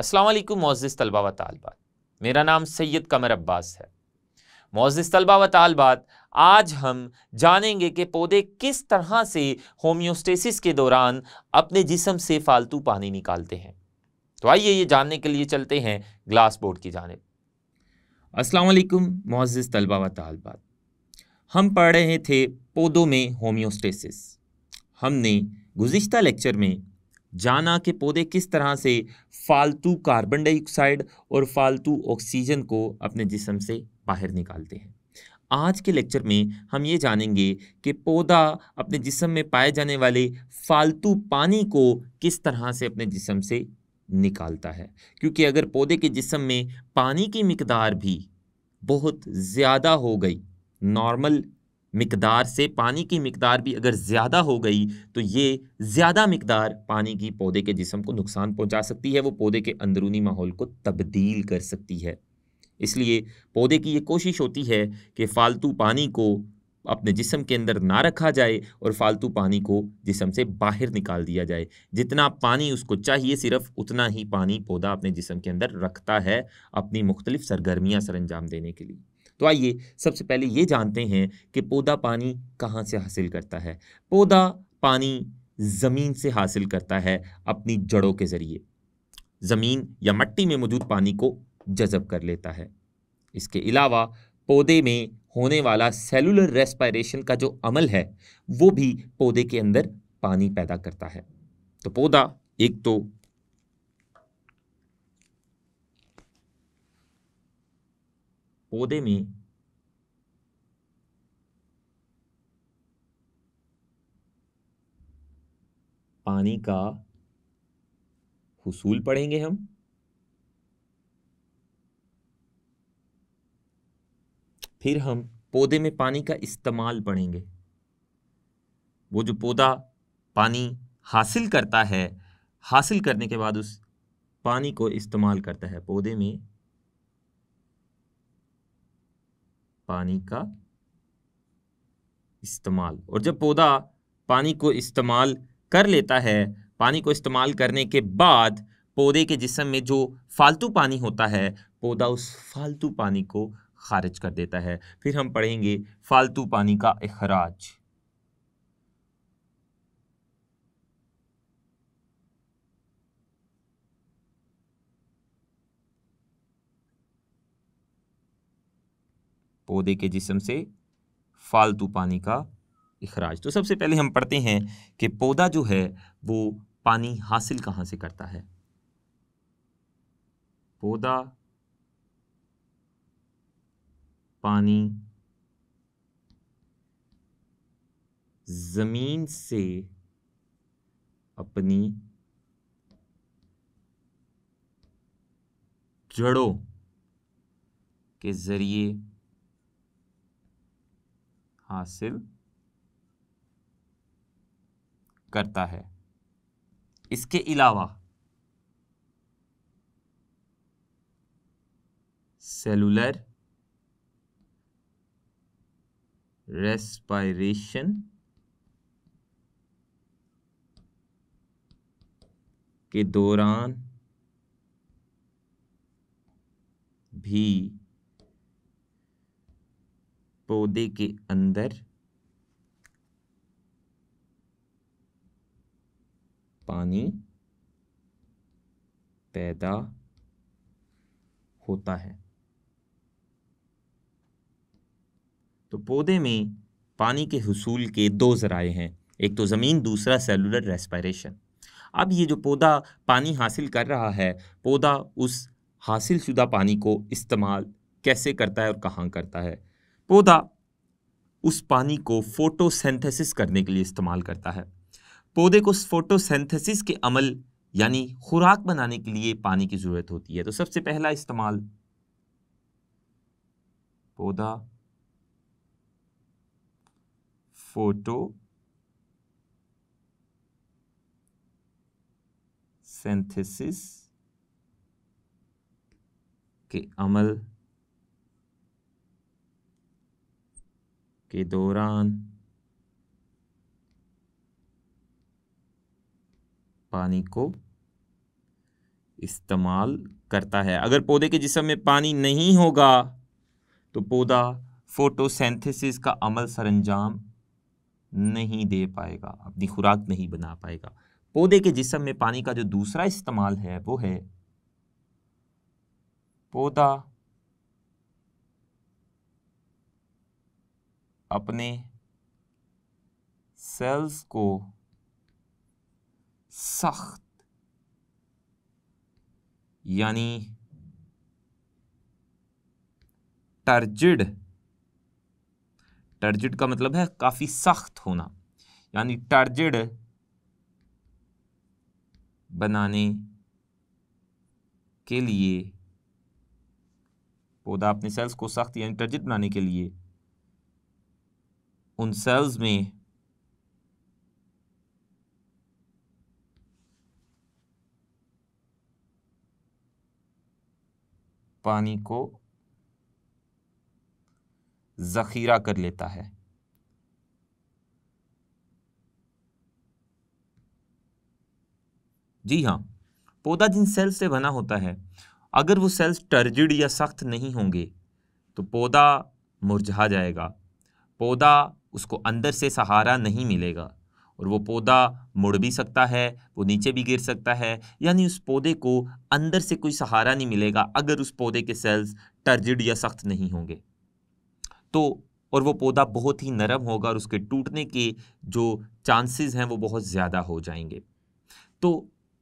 Aslam Moz तलबा व तालबात मेरा नाम सैयद कमर अब्बास है मोज़ तलबा व तालबात आज हम जानेंगे कि पौधे किस तरह से होम्योस्टेसिस के दौरान अपने जिसम से फालतू पानी निकालते हैं तो आइए ये जानने के लिए चलते हैं ग्लास बोर्ड की जानब असलकुम मोज़ तलबा व तालबात हम पढ़ रहे थे पौधों में होम्योस्टेसिस हमने गुज्त लेक्चर में जाना कि पौधे किस तरह से फालतू कार्बन डाइऑक्साइड और फालतू ऑक्सीजन को अपने जिसम से बाहर निकालते हैं आज के लेक्चर में हम ये जानेंगे कि पौधा अपने जिसम में पाए जाने वाले फालतू पानी को किस तरह से अपने जिसम से निकालता है क्योंकि अगर पौधे के जिसम में पानी की मकदार भी बहुत ज़्यादा हो गई नॉर्मल मकदार से पानी की मकदार भी अगर ज़्यादा हो गई तो ये ज़्यादा मकदार पानी की पौधे के जिसम को नुकसान पहुंचा सकती है वो पौधे के अंदरूनी माहौल को तब्दील कर सकती है इसलिए पौधे की ये कोशिश होती है कि फ़ालतू पानी को अपने जिसम के अंदर ना रखा जाए और फालतू पानी को जिसम से बाहर निकाल दिया जाए जितना पानी उसको चाहिए सिर्फ उतना ही पानी पौधा अपने जिसम के अंदर रखता है अपनी मुख्तलिफ सरगर्मियाँ सर अंजाम देने के लिए तो आइए सबसे पहले ये जानते हैं कि पौधा पानी कहाँ से हासिल करता है पौधा पानी ज़मीन से हासिल करता है अपनी जड़ों के ज़रिए ज़मीन या मट्टी में मौजूद पानी को जज़ब कर लेता है इसके अलावा पौधे में होने वाला सेलुलर रेस्पायरेशन का जो अमल है वो भी पौधे के अंदर पानी पैदा करता है तो पौधा एक तो पौधे में पानी का हुसूल पढ़ेंगे हम फिर हम पौधे में पानी का इस्तेमाल पढ़ेंगे वो जो पौधा पानी हासिल करता है हासिल करने के बाद उस पानी को इस्तेमाल करता है पौधे में पानी का इस्तेमाल और जब पौधा पानी को इस्तेमाल कर लेता है पानी को इस्तेमाल करने के बाद पौधे के जिसम में जो फालतू पानी होता है पौधा उस फालतू पानी को खारिज कर देता है फिर हम पढ़ेंगे फालतू पानी का अखराज पौधे के जिसम से फालतू पानी का इखराज तो सबसे पहले हम पढ़ते हैं कि पौधा जो है वो पानी हासिल कहाँ से करता है पौधा पानी ज़मीन से अपनी जड़ों के ज़रिए हासिल करता है इसके अलावा सेलुलर रेस्पायरेशन के दौरान भी पौधे के अंदर पानी पैदा होता है तो पौधे में पानी के हसूल के दो ज़राए हैं एक तो ज़मीन दूसरा सेलुलर रेस्पायरेशन अब ये जो पौधा पानी हासिल कर रहा है पौधा उस हासिलशुदा पानी को इस्तेमाल कैसे करता है और कहाँ करता है पौधा उस पानी को फोटोसेंथेसिस करने के लिए इस्तेमाल करता है पौधे को फोटोसेंथेसिस के अमल यानी खुराक बनाने के लिए पानी की ज़रूरत होती है तो सबसे पहला इस्तेमाल पौधा फोटो सेंथेसिस के अमल के दौरान पानी को इस्तेमाल करता है अगर पौधे के जिसम में पानी नहीं होगा तो पौधा फोटोसेंथेसिस का अमल सरंजाम नहीं दे पाएगा अपनी खुराक नहीं बना पाएगा पौधे के जिसम में पानी का जो दूसरा इस्तेमाल है वो है पौधा अपने सेल्स को सख्त यानी टर्जिड टर्जिड का मतलब है काफ़ी सख्त होना यानी टर्जिड बनाने के लिए पौधा अपने सेल्स को सख्त यानी टर्जिड बनाने के लिए उन सेल्स में पानी को ज़खीरा कर लेता है जी हाँ पौधा जिन सेल्स से बना होता है अगर वो सेल्स टर्जिड या सख्त नहीं होंगे तो पौधा मुरझा जाएगा पौधा उसको अंदर से सहारा नहीं मिलेगा और वो पौधा मुड़ भी सकता है वो नीचे भी गिर सकता है यानी उस पौधे को अंदर से कोई सहारा नहीं मिलेगा अगर उस पौधे के सेल्स टर्जिड या सख्त नहीं होंगे तो और वो पौधा बहुत ही नरम होगा और उसके टूटने के जो चांसेस हैं वो बहुत ज़्यादा हो जाएंगे तो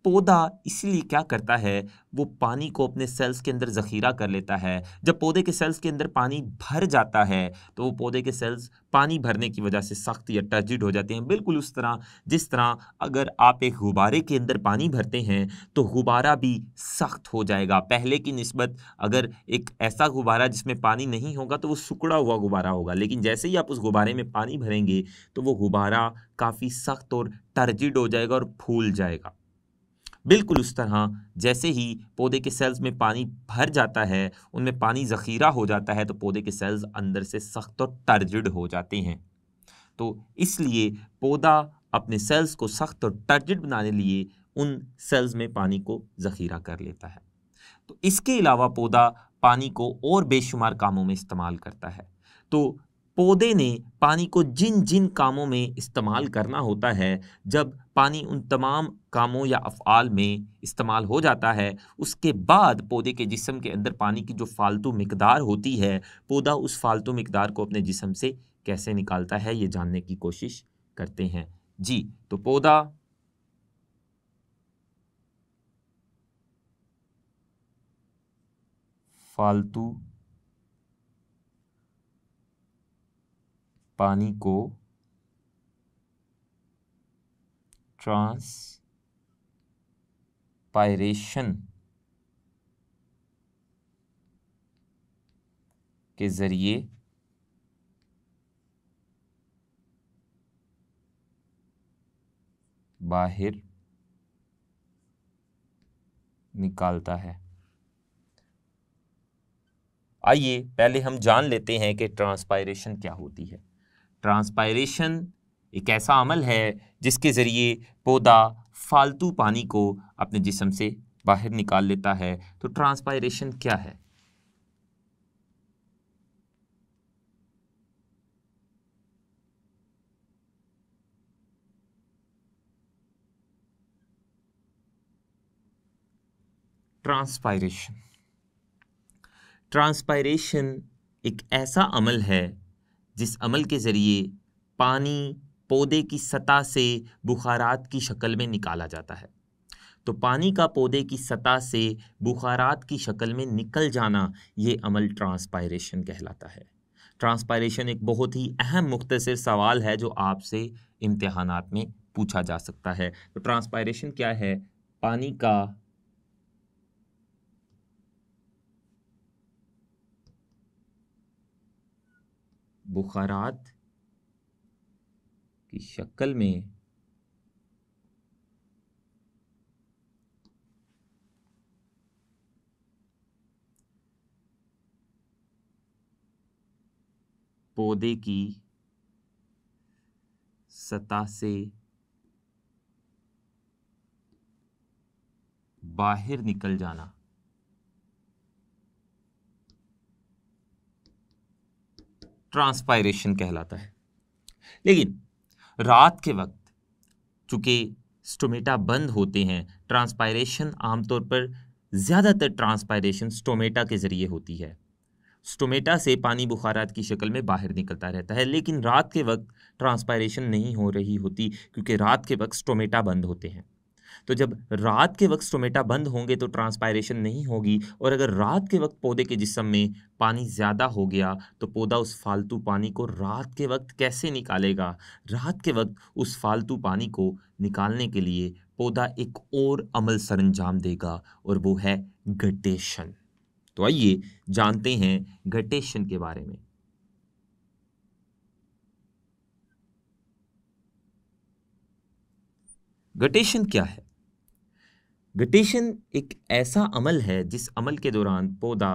पौधा इसीलिए क्या करता है वो पानी को अपने सेल्स के अंदर ज़खीरा कर लेता है जब पौधे के सेल्स के अंदर पानी भर जाता है तो वो पौधे के सेल्स पानी भरने की वजह से सख्त या टर्जिड हो जाते हैं बिल्कुल उस तरह जिस तरह अगर आप एक गुब्बारे के अंदर पानी भरते हैं तो गुब्बारा भी सख्त हो जाएगा पहले की नस्बत अगर एक ऐसा गुब्बारा जिसमें पानी नहीं होगा तो वो सुकड़ा हुआ गुब्बारा होगा लेकिन जैसे ही आप उस गुब्बारे में पानी भरेंगे तो वो गुब्बारा काफ़ी सख्त और टर्जिड हो जाएगा और फूल जाएगा बिल्कुल उस तरह जैसे ही पौधे के सेल्स में पानी भर जाता है उनमें पानी ज़ख़ीरा हो जाता है तो पौधे के सेल्स अंदर से सख्त और टर्जिड हो जाते हैं तो इसलिए पौधा अपने सेल्स को सख्त और टर्जिड बनाने लिए उन सेल्स में पानी को ज़ख़ीरा कर लेता है तो इसके अलावा पौधा पानी को और बेशुमार कामों में इस्तेमाल करता है तो पौधे ने पानी को जिन जिन कामों में इस्तेमाल करना होता है जब पानी उन तमाम कामों या अफ़ाल में इस्तेमाल हो जाता है उसके बाद पौधे के जिसम के अंदर पानी की जो फालतू मकदार होती है पौधा उस फालतू मकदार को अपने जिसम से कैसे निकालता है ये जानने की कोशिश करते हैं जी तो पौधा फालतू पानी को ट्रांसपायरेशन के ज़रिए बाहर निकालता है आइए पहले हम जान लेते हैं कि ट्रांसपायरेशन क्या होती है ट्रांसपायरेशन एक ऐसा अमल है जिसके ज़रिए पौधा फालतू पानी को अपने जिसम से बाहर निकाल लेता है तो ट्रांसपायरेशन क्या है ट्रांसपायरेशन ट्रांसपायरेशन एक ऐसा अमल है जिस अमल के ज़रिए पानी पौधे की सतह से बुखारात की शक्ल में निकाला जाता है तो पानी का पौधे की सतह से बुखारात की शक्ल में निकल जाना ये अमल ट्रांसपायरेशन कहलाता है ट्रांसपायरेशन एक बहुत ही अहम मुख्तर सवाल है जो आपसे इम्तहान में पूछा जा सकता है तो ट्रांसपायरेशन क्या है पानी का बुखारात की शक्ल में पौधे की सतह से बाहर निकल जाना ट्रांसपायरेशन कहलाता है लेकिन रात के वक्त चूँकि स्टोमेटा बंद होते हैं ट्रांसपायरेशन आमतौर पर ज़्यादातर ट्रांसपायरेशन स्टोमेटा के ज़रिए होती है स्टोमेटा से पानी बुखारात की शक्ल में बाहर निकलता रहता है लेकिन रात के वक्त ट्रांसपायरेशन नहीं हो रही होती क्योंकि रात के वक्त स्टोमेटा बंद होते हैं तो जब रात के वक्त स्टोमेटा बंद होंगे तो ट्रांसपायरेशन नहीं होगी और अगर रात के वक्त पौधे के जिसम में पानी ज़्यादा हो गया तो पौधा उस फालतू पानी को रात के वक्त कैसे निकालेगा रात के वक्त उस फालतू पानी को निकालने के लिए पौधा एक और अमल सरंजाम देगा और वो है गटेशन तो आइए जानते हैं गटेशन के बारे में गटेशन क्या है गटेशन एक ऐसा अमल है जिस अमल के दौरान पौधा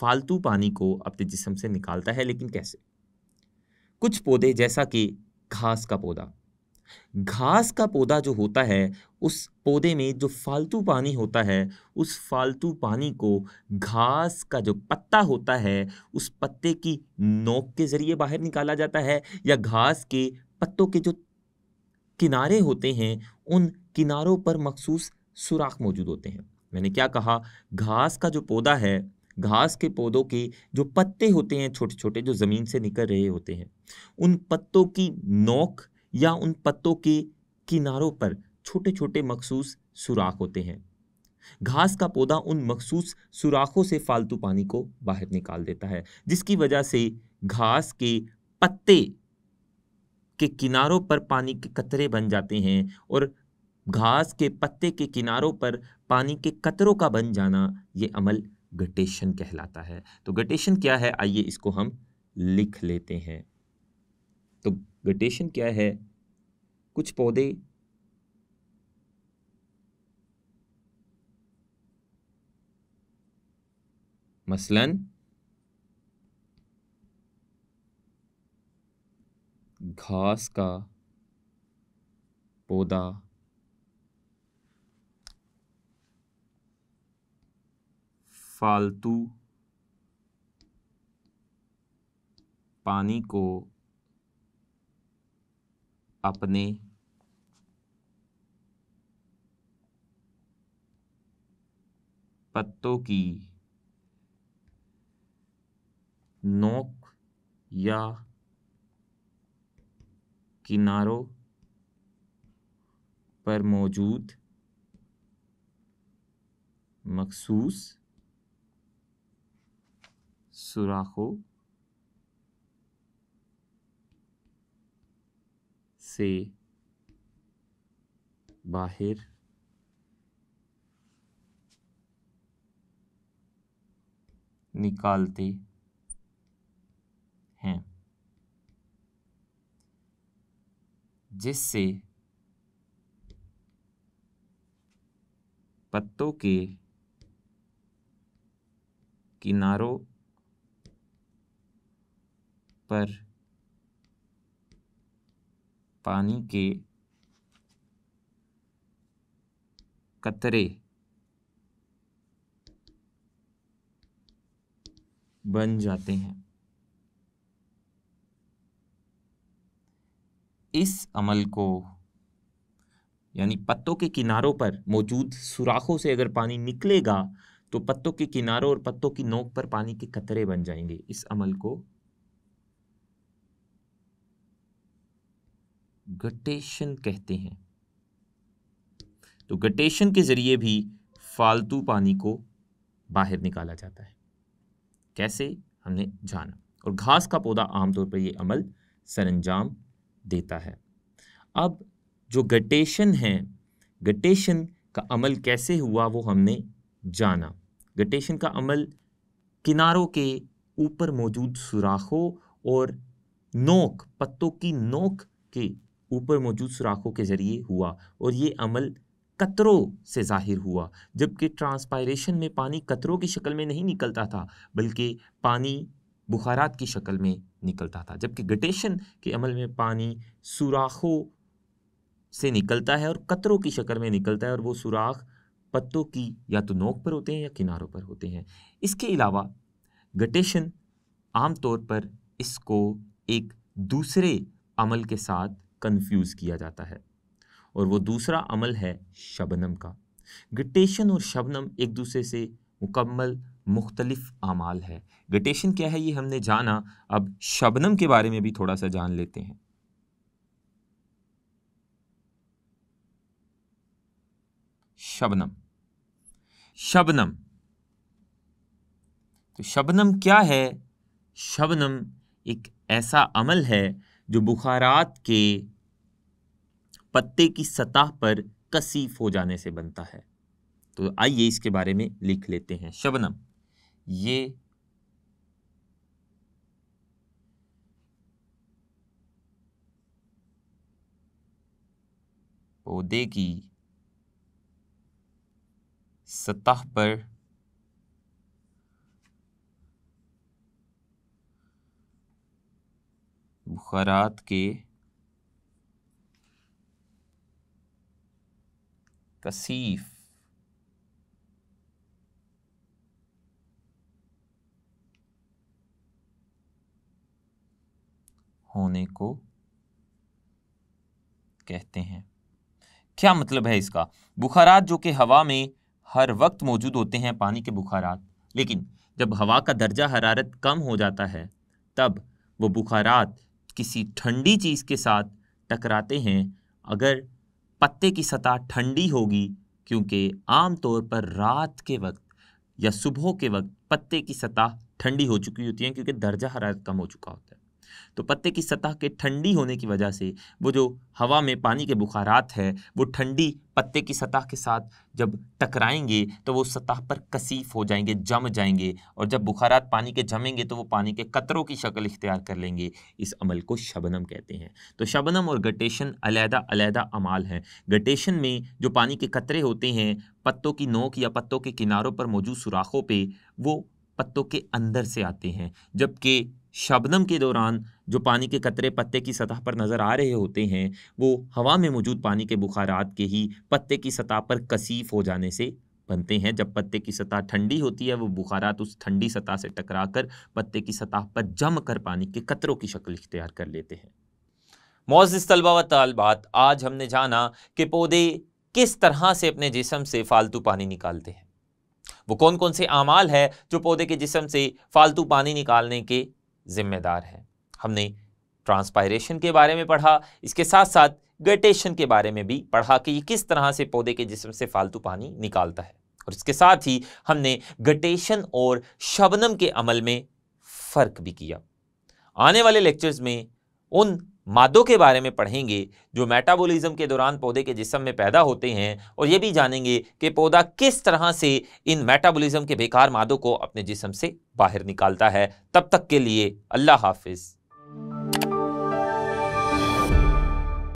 फालतू पानी को अपने जिसम से निकालता है लेकिन कैसे कुछ पौधे जैसा कि घास का पौधा घास का पौधा जो होता है उस पौधे में जो फालतू पानी होता है उस फालतू पानी को घास का जो पत्ता होता है उस पत्ते की नोक के ज़रिए बाहर निकाला जाता है या घास के पत्तों के जो किनारे होते हैं उन किनारों पर मखसूस सुराख मौजूद होते हैं मैंने क्या कहा घास का जो पौधा है घास के पौधों के जो पत्ते होते हैं छोटे छोटे जो ज़मीन से निकल रहे होते हैं उन पत्तों की नोक या उन पत्तों के किनारों पर छोटे छोटे मखसूस सुराख होते हैं घास का पौधा उन मखसूस सुराखों से फालतू पानी को बाहर निकाल देता है जिसकी वजह से घास के पत्ते के किनारों पर पानी के कतरे बन जाते हैं और घास के पत्ते के किनारों पर पानी के कतरों का बन जाना ये अमल गटेशन कहलाता है तो गटेशन क्या है आइए इसको हम लिख लेते हैं तो गटेशन क्या है कुछ पौधे मसलन घास का पौधा फालतू पानी को अपने पत्तों की नोक या किनारों पर मौजूद मखसूस सुराखों से बाहर निकालते हैं जिससे पत्तों के किनारों पर पानी के कतरे बन जाते हैं इस अमल को यानी पत्तों के किनारों पर मौजूद सुराखों से अगर पानी निकलेगा तो पत्तों के किनारों और पत्तों की नोक पर पानी के कतरे बन जाएंगे इस अमल को गटेशन कहते हैं तो गटेशन के ज़रिए भी फालतू पानी को बाहर निकाला जाता है कैसे हमने जाना और घास का पौधा आमतौर पर यह अमल सरंजाम देता है अब जो गटेशन है गटेशन का अमल कैसे हुआ वो हमने जाना गटेशन का अमल किनारों के ऊपर मौजूद सुराखों और नोक पत्तों की नोक के ऊपर मौजूद सुराखों के ज़रिए हुआ और ये अमल कतरों से ज़ाहिर हुआ जबकि ट्रांसपायरेशन में पानी कतरों की शक्ल में नहीं निकलता था बल्कि पानी बुखारात की शक्ल में निकलता था जबकि गटेशन के अमल में पानी सुराखों से निकलता है और कतरों की शक्ल में निकलता है और वो सुराख पत्तों की या तो नोक पर होते हैं या किनारों पर होते हैं इसके अलावा गटेशन आमतौर पर इसको एक दूसरे अमल के साथ कंफ्यूज किया जाता है और वो दूसरा अमल है शबनम का गिटेशन और शबनम एक दूसरे से मुकम्मल मुख्तलिफ अमाल है गिटेशन क्या है ये हमने जाना अब शबनम के बारे में भी थोड़ा सा जान लेते हैं शबनम शबनम तो शबनम क्या है शबनम एक ऐसा अमल है जो बुखारात के पत्ते की सतह पर कसीफ हो जाने से बनता है तो आइए इसके बारे में लिख लेते हैं शबनम ये पौधे की सतह पर बुखारात के कसीफ होने को कहते हैं क्या मतलब है इसका बुखारात जो कि हवा में हर वक्त मौजूद होते हैं पानी के बुखारात लेकिन जब हवा का दर्जा हरारत कम हो जाता है तब वो बुखारात किसी ठंडी चीज़ के साथ टकराते हैं अगर पत्ते की सतह ठंडी होगी क्योंकि आमतौर पर रात के वक्त या सुबह के वक्त पत्ते की सतह ठंडी हो चुकी होती है क्योंकि दर्जा हरारत कम हो चुका होता है तो पत्ते की सतह के ठंडी होने की वजह से वो जो हवा में पानी के बुखारात है वो ठंडी पत्ते की सतह के साथ जब टकराएंगे तो वो सतह पर कसीफ हो जाएंगे जम जाएंगे और जब बुखारात पानी के जमेंगे तो वो पानी के कतरों की शक्ल इख्तियार कर लेंगे इस अमल को शबनम कहते हैं तो शबनम और गटेशन अलहदा अलहदा अमाल हैं गटेशन में जो पानी के कतरे होते हैं पत्तों की नोक या पत्तों के किनारों पर मौजूद सुराखों पर वो पत्तों के अंदर से आते हैं जबकि शबनम के दौरान जो पानी के कतरे पत्ते की सतह पर नज़र आ रहे होते हैं वो हवा में मौजूद पानी के बुखारात के ही पत्ते की सतह पर कसीफ हो जाने से बनते हैं जब पत्ते की सतह ठंडी होती है वो बुखारात उस ठंडी सतह से टकरा कर पत्ते की सतह पर जम कर पानी के कतरों की शक्ल इख्तियार कर लेते हैं मौज तलबा व तलबात आज हमने जाना कि पौधे किस तरह से अपने जिसम से फालतू पानी निकालते हैं वो कौन कौन से अमाल है जो पौधे के जिसम से फालतू पानी निकालने के जिम्मेदार है हमने ट्रांसपायरेशन के बारे में पढ़ा इसके साथ साथ गटेशन के बारे में भी पढ़ा कि ये किस तरह से पौधे के जिसम से फालतू पानी निकालता है और इसके साथ ही हमने गटेशन और शबनम के अमल में फ़र्क भी किया आने वाले लेक्चर्स में उन मादों के बारे में पढ़ेंगे जो मेटाबॉलिज्म के दौरान पौधे के जिसम में पैदा होते हैं और ये भी जानेंगे कि पौधा किस तरह से इन मेटाबॉलिज्म के बेकार मादों को अपने जिसम से बाहर निकालता है तब तक के लिए अल्लाह हाफिज़